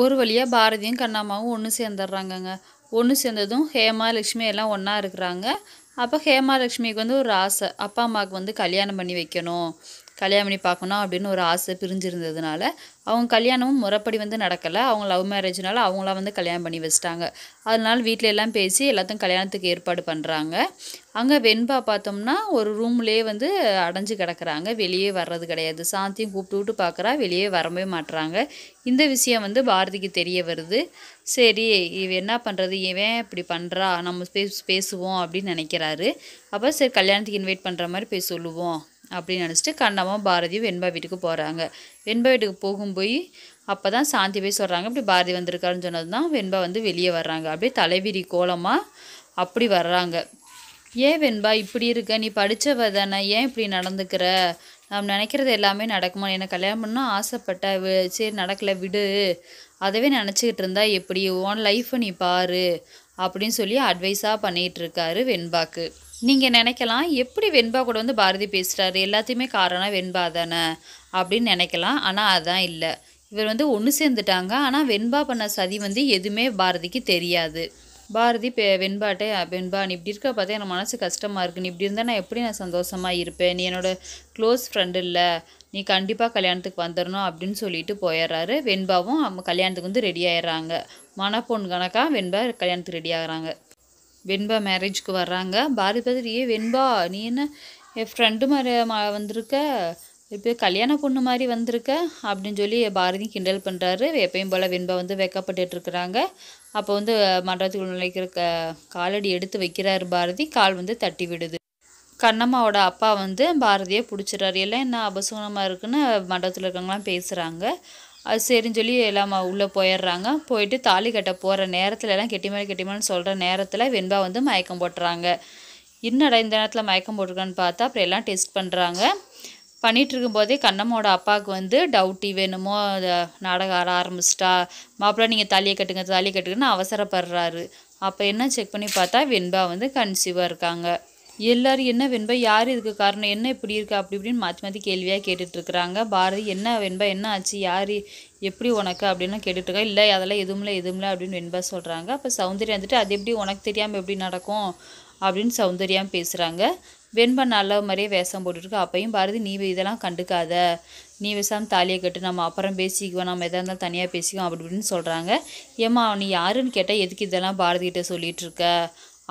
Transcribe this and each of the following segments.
ஒரு வழியாக பாரதியும் கண்ணாமாவும் ஒன்று சேர்ந்துடுறாங்கங்க ஒன்று சேர்ந்ததும் ஹேமா லக்ஷ்மி எல்லாம் ஒன்றா இருக்கிறாங்க அப்போ ஹேமா லக்ஷ்மிக்கு வந்து ஒரு ஆசை அப்பா அம்மாவுக்கு வந்து கல்யாணம் பண்ணி வைக்கணும் கல்யாணம் பண்ணி பார்க்கணும் அப்படின்னு ஒரு ஆசை பிரிஞ்சிருந்ததுனால அவங்க கல்யாணமும் முறைப்படி வந்து நடக்கலை அவங்க லவ் மேரேஜ்னால அவங்களாம் வந்து கல்யாணம் பண்ணி வச்சுட்டாங்க அதனால வீட்டில எல்லாம் பேசி எல்லாத்தையும் கல்யாணத்துக்கு ஏற்பாடு பண்ணுறாங்க அங்கே வெண்பா பார்த்தோம்னா ஒரு ரூம்லேயே வந்து அடைஞ்சு கிடக்கிறாங்க வெளியே வர்றது கிடையாது சாந்தியும் கூப்பிட்டு விட்டு பார்க்குறா வெளியே வரவே மாட்டுறாங்க இந்த விஷயம் வந்து பாரதிக்கு தெரிய வருது சரி இவ என்ன பண்ணுறது இவன் இப்படி பண்ணுறா நம்ம பேசுவோம் அப்படின்னு நினைக்கிறாரு அப்போ சரி கல்யாணத்துக்கு இன்வைட் பண்ணுற மாதிரி போய் சொல்லுவோம் அப்படின்னு நினச்சிட்டு கண்ணம்மாவும் பாரதியும் வெண்பா வீட்டுக்கு போகிறாங்க வெண்பா வீட்டுக்கு போகும் போய் அப்போ தான் சாந்தி போய் சொல்கிறாங்க இப்படி பாரதி வந்திருக்காருன்னு சொன்னது தான் வெண்பா வந்து வெளியே வர்றாங்க அப்படியே தலைவிரி கோலமாக அப்படி வர்றாங்க ஏன் வெண்பா இப்படி இருக்க நீ படித்தவ தானே ஏன் இப்படி நடந்துக்கிற நாம் நினைக்கிறது எல்லாமே நடக்குமா என்னை கல்யாணம் பண்ணால் ஆசைப்பட்ட சரி நடக்கலை விடு அதவே நினச்சிக்கிட்டு இருந்தா எப்படி உன் லைஃப்பை நீ பாரு அப்படின்னு சொல்லி அட்வைஸாக பண்ணிகிட்டு இருக்காரு வெண்பாக்கு நீங்கள் நினைக்கலாம் எப்படி வெண்பா கூட வந்து பாரதி பேசுகிறாரு எல்லாத்தையுமே காரணம் வெண்பா தானே அப்படின்னு நினைக்கலாம் ஆனால் அதான் இல்லை இவர் வந்து ஒன்று சேர்ந்துட்டாங்க ஆனால் வெண்பா பண்ண சதி வந்து எதுவுமே பாரதிக்கு தெரியாது பாரதி பே வெண்பாட்டே வெண்பா நீ இப்படி இருக்க பார்த்தா எனக்கு மனசு கஷ்டமாக இருக்குது நீ இப்படி இருந்தால் நான் எப்படி நான் சந்தோஷமாக இருப்பேன் நீ என்னோடய க்ளோஸ் ஃப்ரெண்டு இல்லை நீ கண்டிப்பாக கல்யாணத்துக்கு வந்துடணும் அப்படின்னு சொல்லிட்டு போயிடுறாரு வெண்பாவும் அவங்க கல்யாணத்துக்கு வந்து ரெடி ஆயிடுறாங்க மனப்பொண்ணு கணக்காக வெண்பா கல்யாணத்துக்கு ரெடி ஆகிறாங்க வெண்பா மேரேஜ்க்கு வர்றாங்க பாரதி பார்த்துட்டு ஏ வெண்பா நீ என்ன என் ஃப்ரெண்டு மாதிரி வந்திருக்க இப்போ கல்யாண பொண்ணு மாதிரி வந்திருக்க அப்படின்னு சொல்லி பாரதி கிண்டல் பண்ணுறாரு எப்பயும் போல் வெண்பா வந்து இருக்கிறாங்க அப்போ வந்து மண்டபத்துக்கு நுழைக்கிற க காலடி எடுத்து வைக்கிறாரு பாரதி கால் வந்து தட்டி விடுது கண்ணம்மாவோட அப்பா வந்து பாரதியை பிடிச்சிட்றாரு எல்லாம் என்ன அபசகுணமாக இருக்குன்னு மண்டபத்தில் இருக்கவங்களாம் பேசுகிறாங்க அது சரின்னு சொல்லி எல்லாம் உள்ளே போயிடுறாங்க போயிட்டு தாலி கட்ட போகிற நேரத்தில் எல்லாம் கெட்டிமேல் கெட்டிமான்னு சொல்கிற நேரத்தில் வெண்பா வந்து மயக்கம் போட்டுறாங்க என்னடா இந்த நேரத்தில் மயக்கம் போட்டுருக்கான்னு பார்த்தா அப்புறம் எல்லாம் டெஸ்ட் பண்ணுறாங்க பண்ணிகிட்டு இருக்கும்போதே கண்ணம்மோட அப்பாவுக்கு வந்து டவுட்டி வேணுமோ அதை நாடகம் ஆட ஆரம்பிச்சிட்டா மாப்பிள்ளை நீங்கள் தாலியை கட்டுங்க தாலியை கட்டுங்கன்னு அவசரப்படுறாரு அப்போ என்ன செக் பண்ணி பார்த்தா வெண்பா வந்து கன்சீவாக இருக்காங்க எல்லாரும் என்ன வெண்பா யார் இதுக்கு காரணம் என்ன இப்படி இருக்கு அப்படி இப்படின்னு மாற்றி மாற்றி கேள்வியாக கேட்டுட்ருக்குறாங்க பாரதி என்ன வெண்பா என்ன ஆச்சு யார் எப்படி உனக்கு அப்படின்லாம் கேட்டுட்ருக்கா இல்லை அதெல்லாம் எதுவும் இல்லை அப்படின்னு வெண்பா சொல்கிறாங்க அப்போ சௌந்தர்யம் வந்துட்டு அது எப்படி உனக்கு தெரியாமல் எப்படி நடக்கும் அப்படின்னு சௌந்தர்யம் பேசுகிறாங்க வெண்பா நல்ல மாதிரியே வேஷம் போட்டுட்ருக்கு அப்பையும் பாரதி நீ இதெல்லாம் கண்டுக்காத நீ விசாம தாலியை கட்டு நம்ம அப்புறம் பேசிக்குவோம் நம்ம எதாக இருந்தாலும் தனியாக பேசிக்குவோம் அப்படி இப்படின்னு சொல்கிறாங்க ஏம்மா நீ யாருன்னு கேட்டால் எதுக்கு இதெல்லாம் பாரதிகிட்ட சொல்லிகிட்ருக்க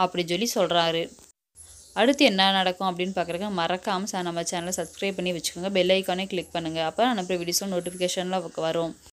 அப்படின்னு சொல்லி சொல்கிறாரு அடுத்து என்ன நடக்கும் அப்படின்னு பார்க்குறக்கு மறக்காமல் நம்ம சேனலை சப்ஸ்கிரைப் பண்ணி வச்சுக்கோங்க பெல் ஐக்கானே கிளிக் பண்ணுங்கள் அப்போ நான் அனுப்புகிற வீடியோஸில் நோட்டிஃபிகேஷனில் வரும்